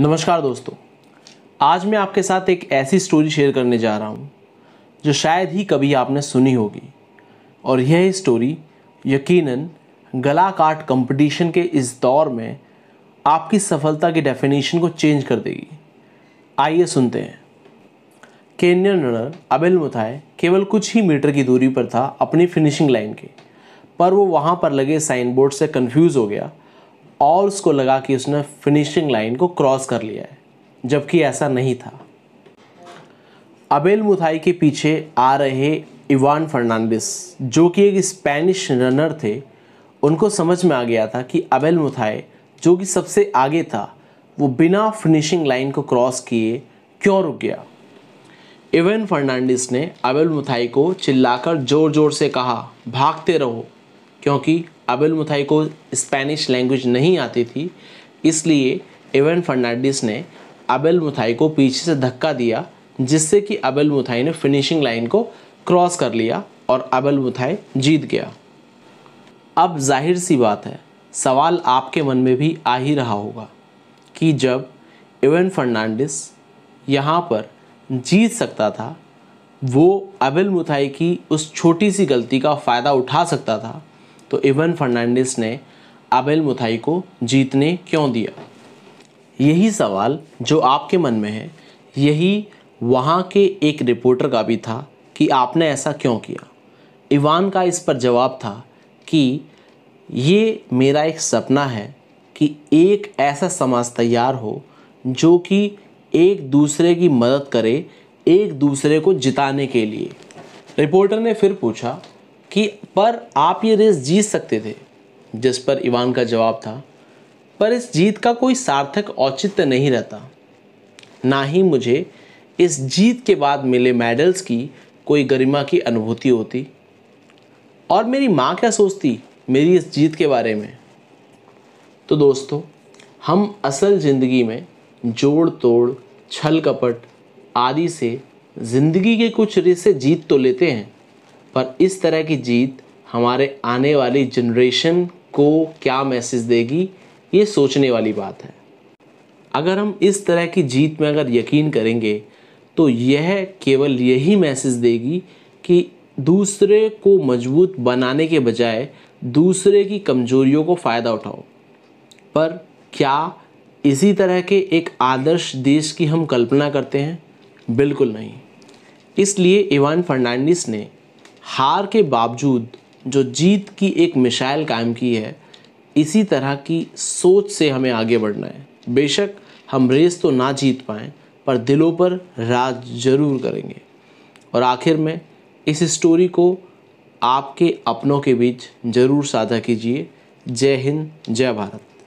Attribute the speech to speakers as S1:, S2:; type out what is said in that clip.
S1: नमस्कार दोस्तों आज मैं आपके साथ एक ऐसी स्टोरी शेयर करने जा रहा हूँ जो शायद ही कभी आपने सुनी होगी और यह स्टोरी यकीनन गला काट कंपटीशन के इस दौर में आपकी सफलता की डेफिनेशन को चेंज कर देगी आइए सुनते हैं केनियन रनर अबिल मुथाए केवल कुछ ही मीटर की दूरी पर था अपनी फिनिशिंग लाइन के पर वो वहाँ पर लगे साइन बोर्ड से कन्फ्यूज़ हो गया और उसको लगा कि उसने फिनिशिंग लाइन को क्रॉस कर लिया है जबकि ऐसा नहीं था अबेल मुथाई के पीछे आ रहे इवान फर्नांडिस जो कि एक स्पेनिश रनर थे उनको समझ में आ गया था कि अबेल मुथाई जो कि सबसे आगे था वो बिना फिनिशिंग लाइन को क्रॉस किए क्यों रुक गया इवन फर्नांडिस ने अबेल मुथाई को चिल्लाकर ज़ोर ज़ोर से कहा भागते रहो क्योंकि अबिल मुथाई को स्पेनिश लैंग्वेज नहीं आती थी इसलिए एवन फर्नांडिस ने अबिल मुथाई को पीछे से धक्का दिया जिससे कि अबिल मुथाई ने फिनिशिंग लाइन को क्रॉस कर लिया और अबिल मुथाई जीत गया अब जाहिर सी बात है सवाल आपके मन में भी आ ही रहा होगा कि जब एवन फर्नांडिस यहाँ पर जीत सकता था वो अबिल मुथाई की उस छोटी सी गलती का फ़ायदा उठा सकता था तो इवन फर्नांडिस ने आबेल मुथाई को जीतने क्यों दिया यही सवाल जो आपके मन में है यही वहाँ के एक रिपोर्टर का भी था कि आपने ऐसा क्यों किया इवान का इस पर जवाब था कि ये मेरा एक सपना है कि एक ऐसा समाज तैयार हो जो कि एक दूसरे की मदद करे एक दूसरे को जिताने के लिए रिपोर्टर ने फिर पूछा कि पर आप ये रेस जीत सकते थे जिस पर इवान का जवाब था पर इस जीत का कोई सार्थक औचित्य नहीं रहता ना ही मुझे इस जीत के बाद मिले मेडल्स की कोई गरिमा की अनुभूति होती और मेरी माँ क्या सोचती मेरी इस जीत के बारे में तो दोस्तों हम असल ज़िंदगी में जोड़ तोड़ छल कपट आदि से ज़िंदगी के कुछ रिश्ते जीत तो लेते हैं पर इस तरह की जीत हमारे आने वाली जनरेशन को क्या मैसेज देगी ये सोचने वाली बात है अगर हम इस तरह की जीत में अगर यकीन करेंगे तो यह केवल यही मैसेज देगी कि दूसरे को मजबूत बनाने के बजाय दूसरे की कमजोरियों को फ़ायदा उठाओ पर क्या इसी तरह के एक आदर्श देश की हम कल्पना करते हैं बिल्कुल नहीं इसलिए इवान फर्नांडिस ने हार के बावजूद जो जीत की एक मिसाइल कायम की है इसी तरह की सोच से हमें आगे बढ़ना है बेशक हम रेस तो ना जीत पाए पर दिलों पर राज जरूर करेंगे और आखिर में इस स्टोरी को आपके अपनों के बीच ज़रूर साझा कीजिए जय हिंद जय भारत